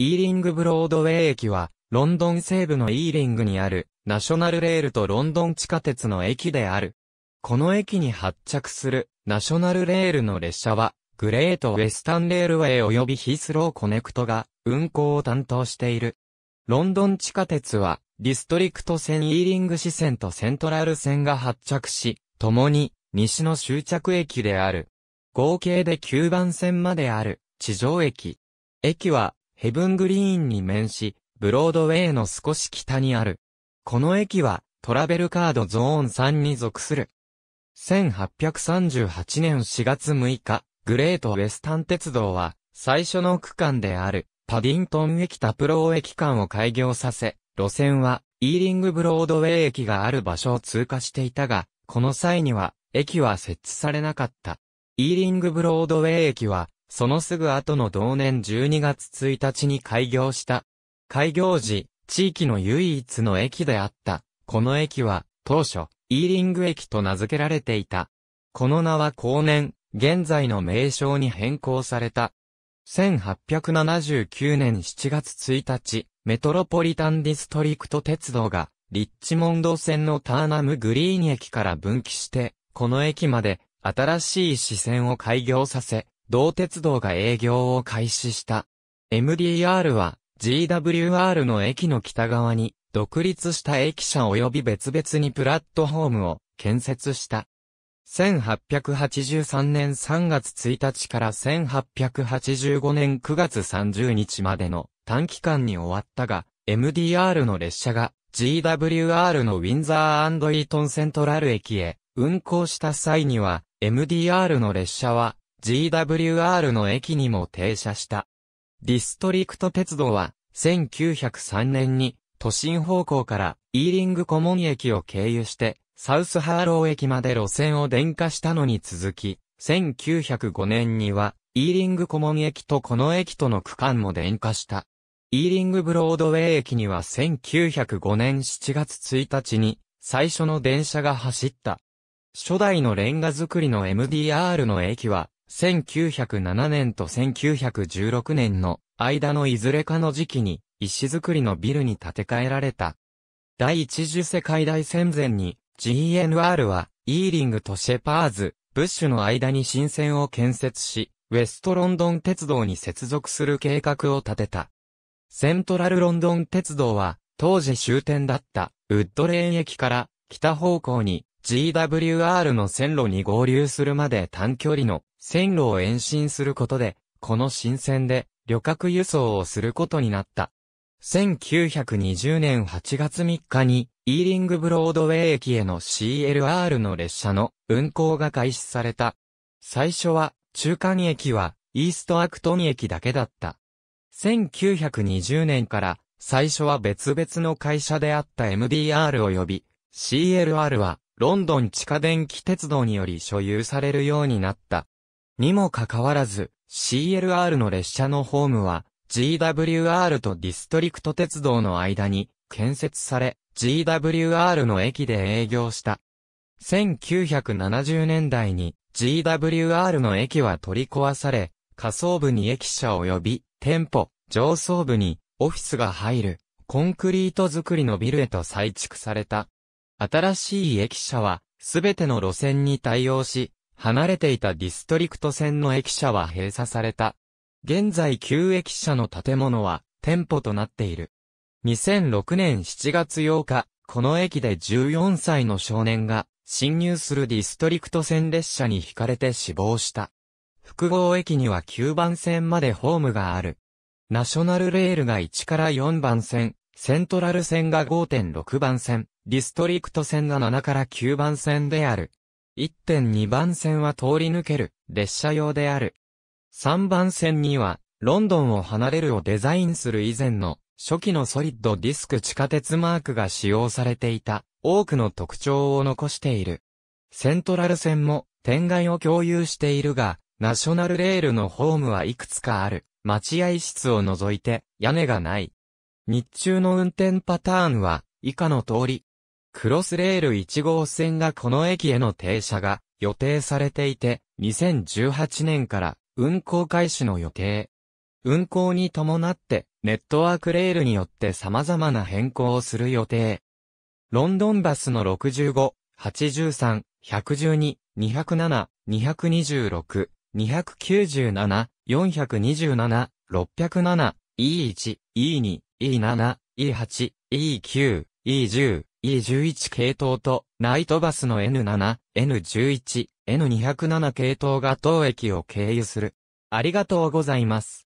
イーリングブロードウェイ駅は、ロンドン西部のイーリングにある、ナショナルレールとロンドン地下鉄の駅である。この駅に発着する、ナショナルレールの列車は、グレートウェスタンレールウェイ及びヒスローコネクトが、運行を担当している。ロンドン地下鉄は、ディストリクト線イーリング支線とセントラル線が発着し、共に、西の終着駅である。合計で9番線まである、地上駅。駅は、ヘブングリーンに面し、ブロードウェイの少し北にある。この駅は、トラベルカードゾーン3に属する。1838年4月6日、グレートウェスタン鉄道は、最初の区間である、パディントン駅タプロー駅間を開業させ、路線は、イーリングブロードウェイ駅がある場所を通過していたが、この際には、駅は設置されなかった。イーリングブロードウェイ駅は、そのすぐ後の同年12月1日に開業した。開業時、地域の唯一の駅であった。この駅は、当初、イーリング駅と名付けられていた。この名は後年、現在の名称に変更された。1879年7月1日、メトロポリタンディストリクト鉄道が、リッチモンド線のターナムグリーン駅から分岐して、この駅まで、新しい支線を開業させ、同鉄道が営業を開始した。MDR は GWR の駅の北側に独立した駅舎及び別々にプラットホームを建設した。1883年3月1日から1885年9月30日までの短期間に終わったが、MDR の列車が GWR のウィンザーイートンセントラル駅へ運行した際には、MDR の列車は GWR の駅にも停車した。ディストリクト鉄道は、1903年に、都心方向から、イーリングコモン駅を経由して、サウスハーロー駅まで路線を電化したのに続き、1905年には、イーリングコモン駅とこの駅との区間も電化した。イーリングブロードウェイ駅には1905年7月1日に、最初の電車が走った。初代のレンガ造りの MDR の駅は、1907年と1916年の間のいずれかの時期に石造りのビルに建て替えられた。第一次世界大戦前に GNR はイーリングとシェパーズ、ブッシュの間に新線を建設し、ウェストロンドン鉄道に接続する計画を立てた。セントラルロンドン鉄道は当時終点だったウッドレーン駅から北方向に GWR の線路に合流するまで短距離の線路を延伸することで、この新線で旅客輸送をすることになった。1920年8月3日に、イーリングブロードウェイ駅への CLR の列車の運行が開始された。最初は、中間駅は、イーストアクトン駅だけだった。1920年から、最初は別々の会社であった MDR 及び、CLR は、ロンドン地下電気鉄道により所有されるようになった。にもかかわらず、CLR の列車のホームは、GWR とディストリクト鉄道の間に建設され、GWR の駅で営業した。1970年代に GWR の駅は取り壊され、下層部に駅舎及び店舗、上層部にオフィスが入るコンクリート造りのビルへと再築された。新しい駅舎は、すべての路線に対応し、離れていたディストリクト線の駅舎は閉鎖された。現在旧駅舎の建物は、店舗となっている。2006年7月8日、この駅で14歳の少年が、侵入するディストリクト線列車に引かれて死亡した。複合駅には9番線までホームがある。ナショナルレールが1から4番線、セントラル線が5.6番線、ディストリクト線が7から9番線である。1.2番線は通り抜ける列車用である。3番線には、ロンドンを離れるをデザインする以前の初期のソリッドディスク地下鉄マークが使用されていた多くの特徴を残している。セントラル線も天外を共有しているが、ナショナルレールのホームはいくつかある。待合室を除いて屋根がない。日中の運転パターンは以下の通り、クロスレール1号線がこの駅への停車が予定されていて、2018年から運行開始の予定。運行に伴って、ネットワークレールによって様々な変更をする予定。ロンドンバスの65、83、112、207、226、297、427、607、E1、E2、E7、E8、E9、E10、E11 系統と、ナイトバスの N7、N11、N207 系統が当駅を経由する。ありがとうございます。